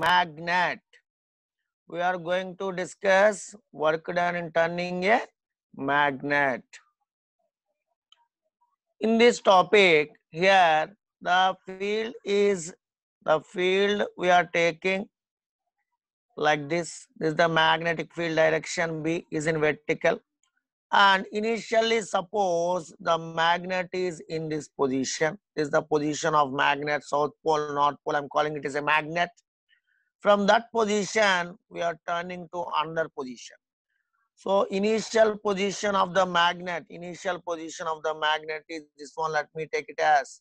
magnet. We are going to discuss work done in turning a magnet. In this topic, here the field is the field we are taking like this. This is the magnetic field direction B is in vertical. And initially, suppose the magnet is in this position. This is the position of magnet, south pole, north pole. I'm calling it as a magnet from that position, we are turning to another position. So initial position of the magnet, initial position of the magnet is this one. Let me take it as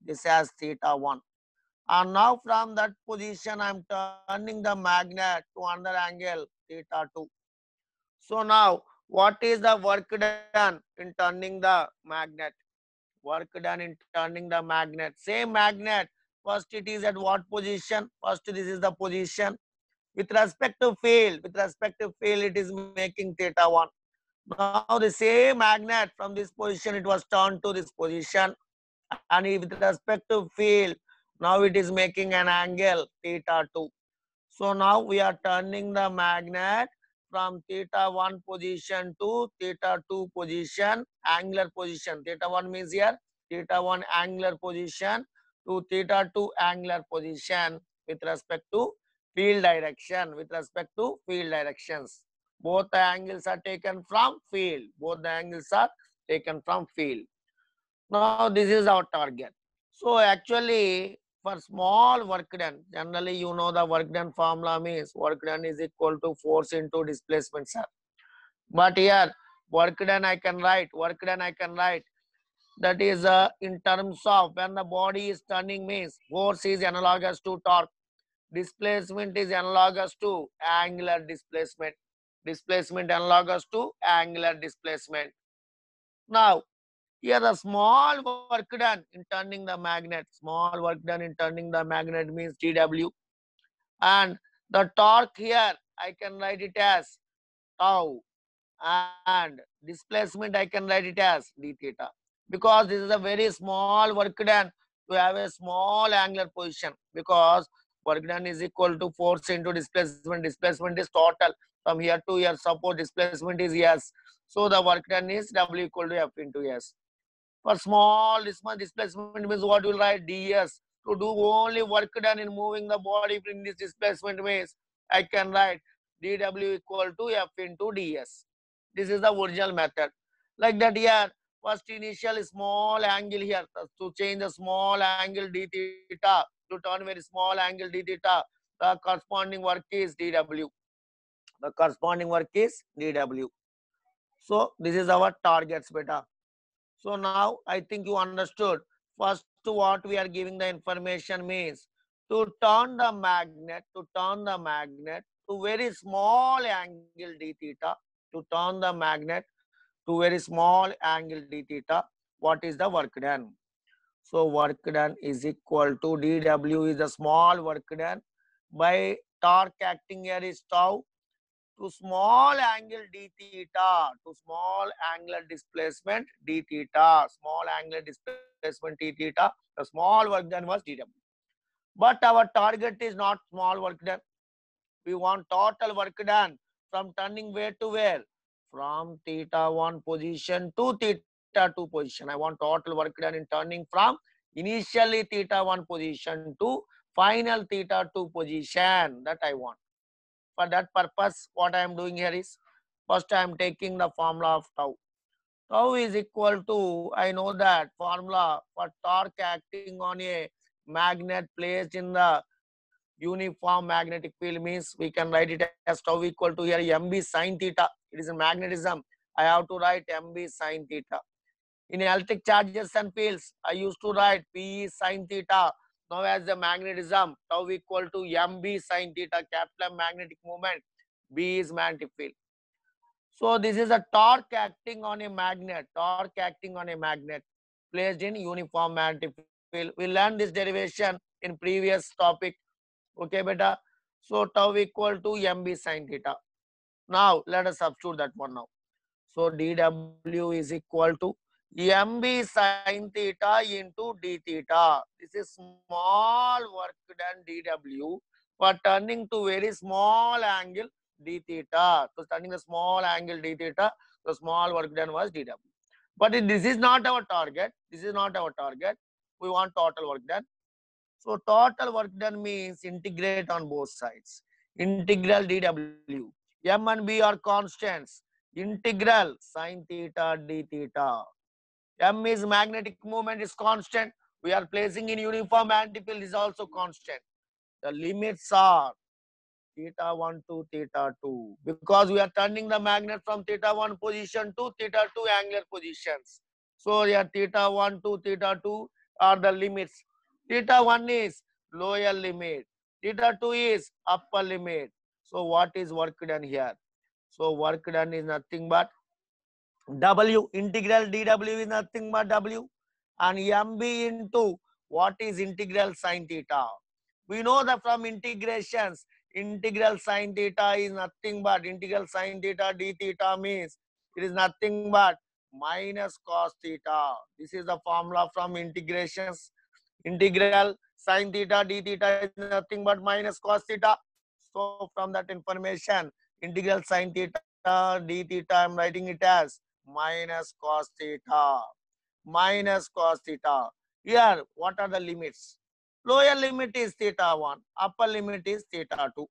this as theta 1. And now from that position, I'm turning the magnet to another angle theta 2. So now, what is the work done in turning the magnet? Work done in turning the magnet. Same magnet, First it is at what position? First this is the position. With respect to field, with respect to field, it is making theta 1. Now the same magnet from this position, it was turned to this position. And with respect to field, now it is making an angle theta 2. So now we are turning the magnet from theta 1 position to theta 2 position, angular position. Theta 1 means here, theta 1 angular position to theta 2 angular position with respect to field direction with respect to field directions both the angles are taken from field both the angles are taken from field now this is our target so actually for small work done generally you know the work done formula means work done is equal to force into displacement sir but here work done i can write work done i can write that is uh, in terms of when the body is turning means force is analogous to torque displacement is analogous to angular displacement displacement analogous to angular displacement now here the small work done in turning the magnet small work done in turning the magnet means tw and the torque here i can write it as tau and displacement i can write it as d theta because this is a very small work done to have a small angular position because work done is equal to force into displacement. Displacement is total from here to here. support displacement is yes. So the work done is W equal to F into S. For small displacement means what you write ds. To do only work done in moving the body in this displacement means I can write dw equal to f into ds. This is the original method. Like that here, First initial small angle here. To change the small angle d theta to turn very small angle d theta, the corresponding work is dw. The corresponding work is dw. So this is our targets beta. So now I think you understood. First what we are giving the information means to turn the magnet, to turn the magnet to very small angle d theta, to turn the magnet to very small angle d theta, what is the work done? So work done is equal to dW is the small work done by torque acting here is tau to small angle d theta to small angular displacement d theta small angular displacement d theta the small work done was dw but our target is not small work done we want total work done from turning where to where from theta 1 position to theta 2 position. I want total work done in turning from initially theta 1 position to final theta 2 position that I want. For that purpose, what I am doing here is, first I am taking the formula of tau. Tau is equal to, I know that formula for torque acting on a magnet placed in the uniform magnetic field means we can write it as tau equal to here mb sine theta it is a magnetism. I have to write mb sine theta. In electric charges and fields, I used to write pe sine theta. Now as the magnetism, tau equal to mb sine theta, capital magnetic moment. B is magnetic field. So this is a torque acting on a magnet, torque acting on a magnet placed in uniform magnetic field. We learned this derivation in previous topic. Okay, beta. So tau equal to mb sine theta. Now let us substitute that one now. So dW is equal to mb sine theta into d theta. This is small work done dW for turning to very small angle d theta. So turning the small angle d theta, the small work done was dW. But this is not our target. This is not our target. We want total work done. So total work done means integrate on both sides. Integral dW m and b are constants integral sine theta d theta m is magnetic moment is constant we are placing in uniform antifield is also constant the limits are theta 1 to theta 2 because we are turning the magnet from theta 1 position to theta 2 angular positions so your theta 1 to theta 2 are the limits theta 1 is lower limit theta 2 is upper limit so what is work done here? So work done is nothing but W integral dW is nothing but W and MB into what is integral sine theta. We know that from integrations, integral sine theta is nothing but integral sine theta d theta means it is nothing but minus cos theta. This is the formula from integrations. Integral sine theta d theta is nothing but minus cos theta. So from that information, integral sine theta d theta, I'm writing it as minus cos theta. Minus cos theta. Here, what are the limits? Lower limit is theta 1. Upper limit is theta 2.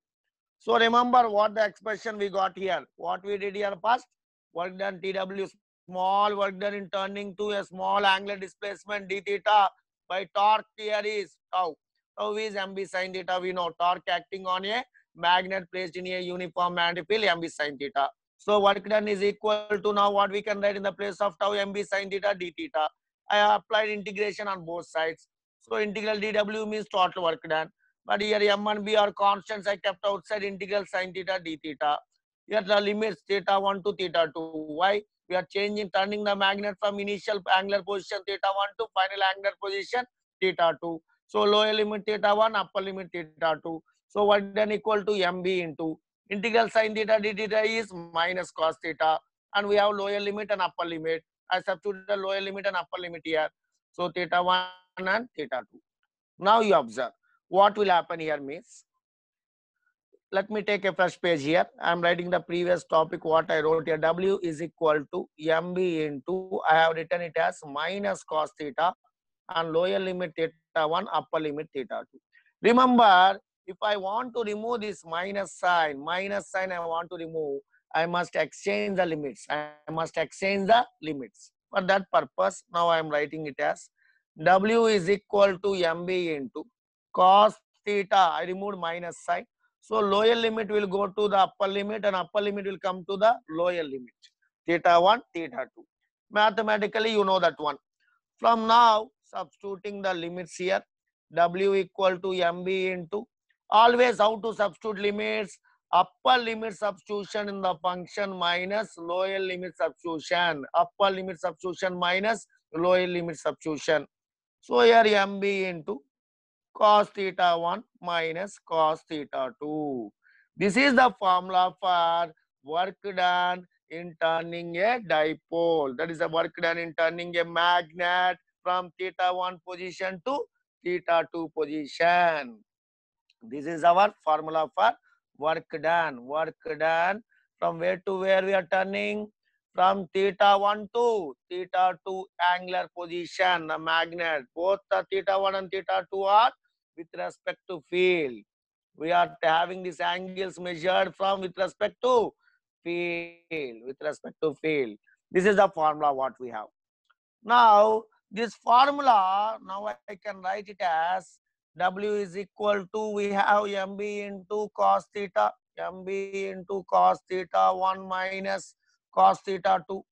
So remember what the expression we got here. What we did here first? Work done TW small work done in turning to a small angular displacement d theta by torque here is tau. Tau is mb sine theta. We know torque acting on a magnet placed in a uniform and mandible mb sin theta. So work done is equal to now what we can write in the place of tau mb sin theta d theta. I applied integration on both sides. So integral dw means total work done. But here m and b are constants I kept outside integral sin theta d theta. Here the limits theta 1 to theta 2. Why? We are changing, turning the magnet from initial angular position theta 1 to final angular position theta 2. So lower limit theta 1, upper limit theta 2. So what then equal to mb into integral sine theta d theta is minus cos theta and we have lower limit and upper limit. I substitute the lower limit and upper limit here. So theta 1 and theta 2. Now you observe what will happen here means. Let me take a fresh page here. I am writing the previous topic what I wrote here. W is equal to mb into, I have written it as minus cos theta and lower limit theta 1, upper limit theta 2. Remember, if I want to remove this minus sign, minus sign I want to remove, I must exchange the limits. I must exchange the limits. For that purpose, now I am writing it as W is equal to MB into cos theta. I removed minus sign. So lower limit will go to the upper limit and upper limit will come to the lower limit. Theta 1, theta 2. Mathematically, you know that one. From now, substituting the limits here, W equal to MB into always how to substitute limits upper limit substitution in the function minus lower limit substitution upper limit substitution minus lower limit substitution so here mb into cos theta 1 minus cos theta 2 this is the formula for work done in turning a dipole that is the work done in turning a magnet from theta 1 position to theta 2 position this is our formula for work done. Work done from where to where we are turning from theta 1 to theta 2 angular position, the magnet. Both the theta 1 and theta 2 are with respect to field. We are having these angles measured from with respect to field, with respect to field. This is the formula what we have. Now, this formula, now I can write it as W is equal to, we have mb into cos theta, mb into cos theta 1 minus cos theta 2.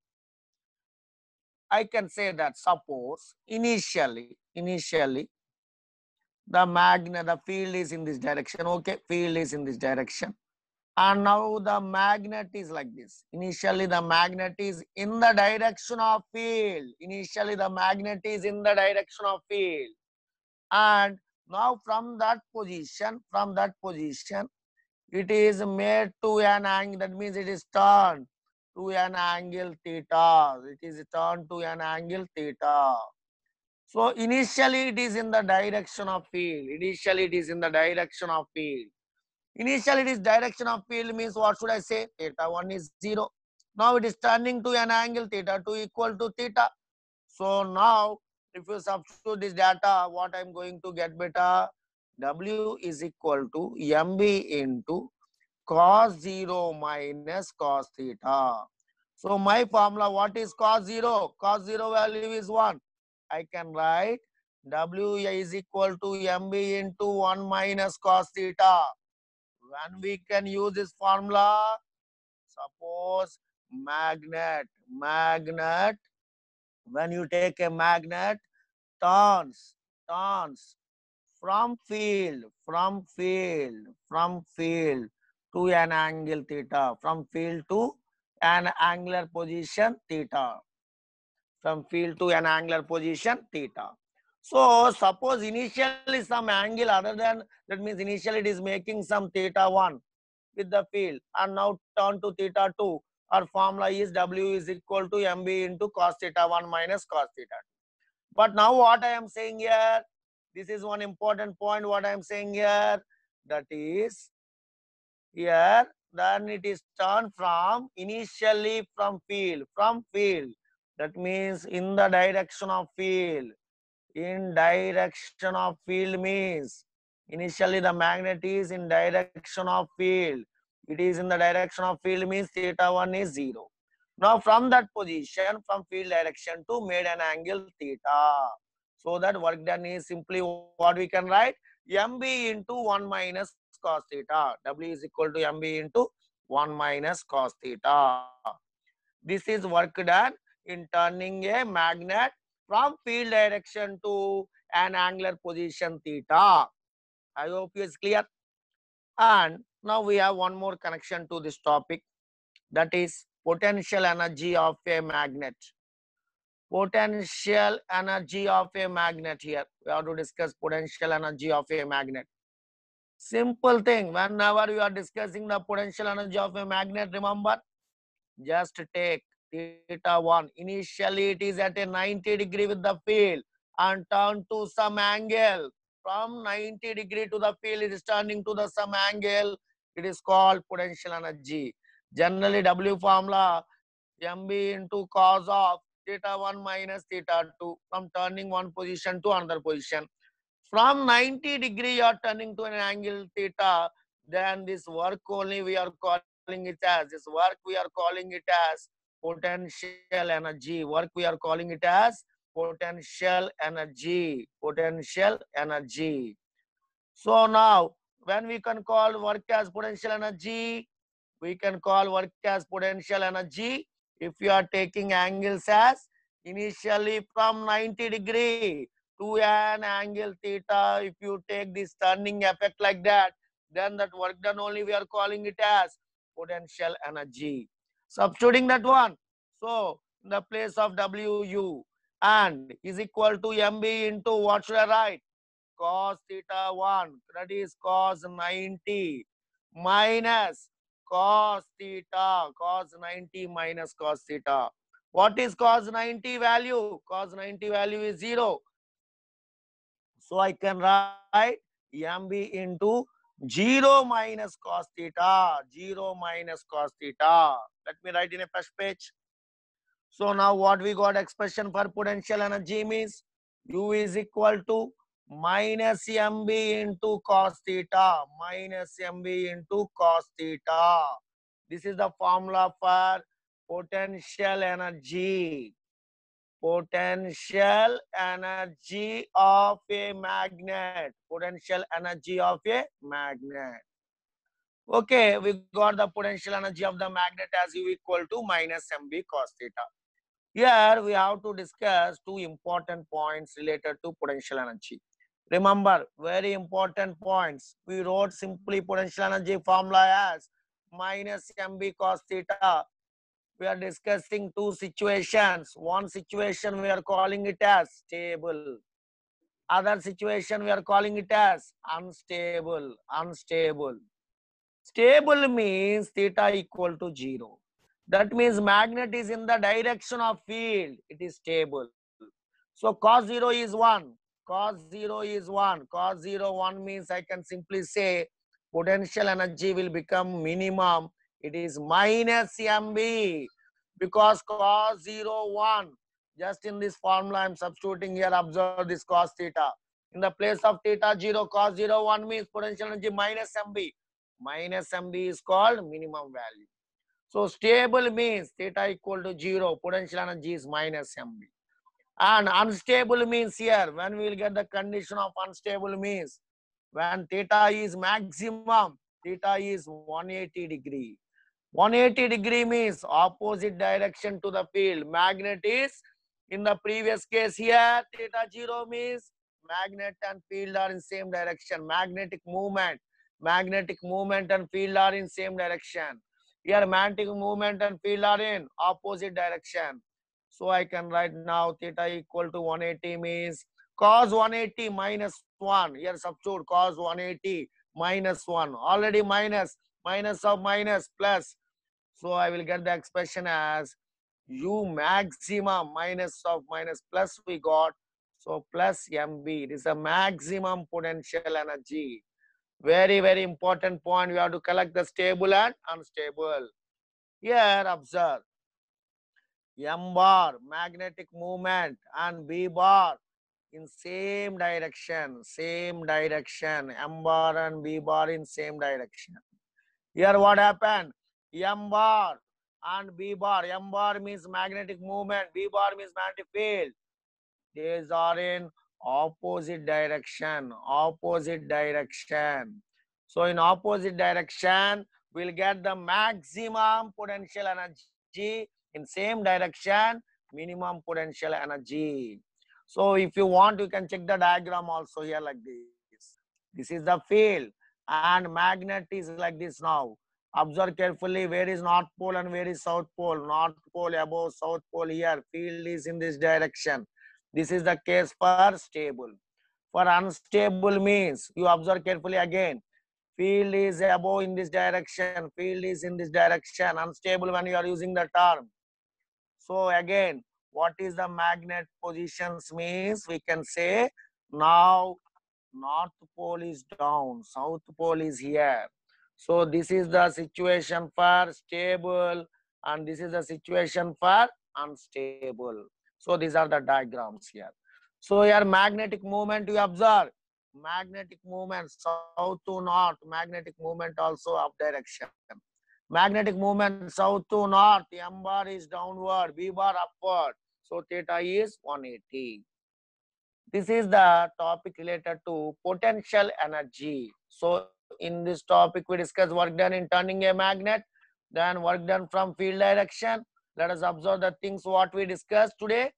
I can say that suppose initially, initially, the magnet, the field is in this direction. Okay, field is in this direction. And now the magnet is like this. Initially, the magnet is in the direction of field. Initially, the magnet is in the direction of field. And now from that position, from that position, it is made to an angle. That means it is turned to an angle theta. It is turned to an angle theta. So initially it is in the direction of field. Initially it is in the direction of field. Initially it is direction of field means what should I say? Theta 1 is 0. Now it is turning to an angle theta 2 equal to theta. So now if you substitute this data, what I'm going to get beta? W is equal to MB into cos 0 minus cos theta. So my formula, what is cos 0? Cos 0 value is 1. I can write W is equal to MB into 1 minus cos theta. When we can use this formula, suppose magnet, magnet when you take a magnet, turns, turns from field, from field, from field to an angle theta, from field to an angular position theta, from field to an angular position theta. So suppose initially some angle other than, that means initially it is making some theta 1 with the field and now turn to theta 2 our formula is W is equal to MB into cos theta 1 minus cos theta 2. But now what I am saying here, this is one important point what I am saying here, that is here, then it is turned from initially from field, from field. That means in the direction of field. In direction of field means initially the magnet is in direction of field it is in the direction of field means theta 1 is 0. Now from that position, from field direction to made an angle theta. So that work done is simply what we can write mb into 1 minus cos theta. W is equal to mb into 1 minus cos theta. This is work done in turning a magnet from field direction to an angular position theta. I hope you is clear. And now we have one more connection to this topic that is potential energy of a magnet. Potential energy of a magnet here. We have to discuss potential energy of a magnet. Simple thing, whenever you are discussing the potential energy of a magnet, remember, just take theta 1. Initially, it is at a 90 degree with the field and turn to some angle. From 90 degree to the field, it is turning to the some angle it is called potential energy. Generally, W formula mb into cos of theta 1 minus theta 2 from turning one position to another position. From 90 degree you are turning to an angle theta, then this work only we are calling it as, this work we are calling it as potential energy. Work we are calling it as potential energy. Potential energy. So now when we can call work as potential energy we can call work as potential energy if you are taking angles as initially from 90 degree to an angle theta if you take this turning effect like that then that work done only we are calling it as potential energy substituting that one so in the place of wu and is equal to mb into what should i write cos theta 1 that is cos 90 minus cos theta cos 90 minus cos theta what is cos 90 value cos 90 value is 0 so i can write mb into 0 minus cos theta 0 minus cos theta let me write in a first page so now what we got expression for potential energy means u is equal to minus mb into cos theta minus mb into cos theta. This is the formula for potential energy. Potential energy of a magnet. Potential energy of a magnet. Okay, we got the potential energy of the magnet as U equal to minus mb cos theta. Here we have to discuss two important points related to potential energy. Remember, very important points. We wrote simply potential energy formula as minus mb cos theta. We are discussing two situations. One situation we are calling it as stable. Other situation we are calling it as unstable. Unstable. Stable means theta equal to 0. That means magnet is in the direction of field. It is stable. So cos 0 is 1 cos 0 is 1 cos 0 1 means i can simply say potential energy will become minimum it is minus mb because cos 0 1 just in this formula i'm substituting here observe this cos theta in the place of theta 0 cos 0 1 means potential energy minus mb minus mb is called minimum value so stable means theta equal to 0 potential energy is minus mb and unstable means here, when we will get the condition of unstable means, when theta is maximum, theta is 180 degree. 180 degree means opposite direction to the field. Magnet is, in the previous case here, theta 0 means magnet and field are in same direction. Magnetic movement, magnetic movement and field are in same direction. Here magnetic movement and field are in opposite direction. So I can write now theta equal to 180 means cos 180 minus 1. Here substitute cos 180 minus 1. Already minus, minus of minus plus. So I will get the expression as u maximum minus of minus plus we got. So plus mb. It is a maximum potential energy. Very, very important point. We have to collect the stable and unstable. Here, observe m bar magnetic movement and b bar in same direction same direction m bar and b bar in same direction here what happened m bar and b bar m bar means magnetic movement b bar means magnetic field these are in opposite direction opposite direction so in opposite direction we'll get the maximum potential energy in same direction minimum potential energy so if you want you can check the diagram also here like this this is the field and magnet is like this now observe carefully where is north pole and where is south pole north pole above south pole here field is in this direction this is the case for stable for unstable means you observe carefully again field is above in this direction field is in this direction unstable when you are using the term so again, what is the magnet positions means we can say now North Pole is down, South Pole is here. So this is the situation for stable and this is the situation for unstable. So these are the diagrams here. So here magnetic movement you observe. Magnetic movement south to north, magnetic movement also of direction. Magnetic movement south to north. M bar is downward, B bar upward. So theta is 180. This is the topic related to potential energy. So in this topic, we discuss work done in turning a magnet, then work done from field direction. Let us observe the things what we discussed today.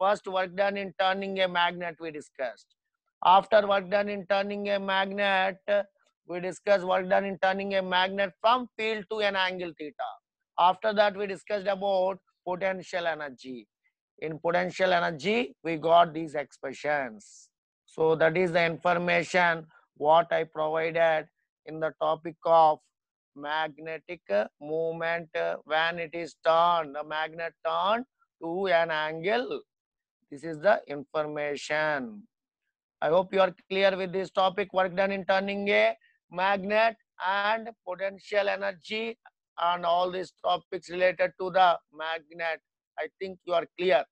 First, work done in turning a magnet we discussed. After work done in turning a magnet, we discussed work done in turning a magnet from field to an angle theta. After that, we discussed about potential energy. In potential energy, we got these expressions. So that is the information what I provided in the topic of magnetic movement when it is turned, the magnet turned to an angle. This is the information. I hope you are clear with this topic work done in turning a magnet and potential energy and all these topics related to the magnet. I think you are clear.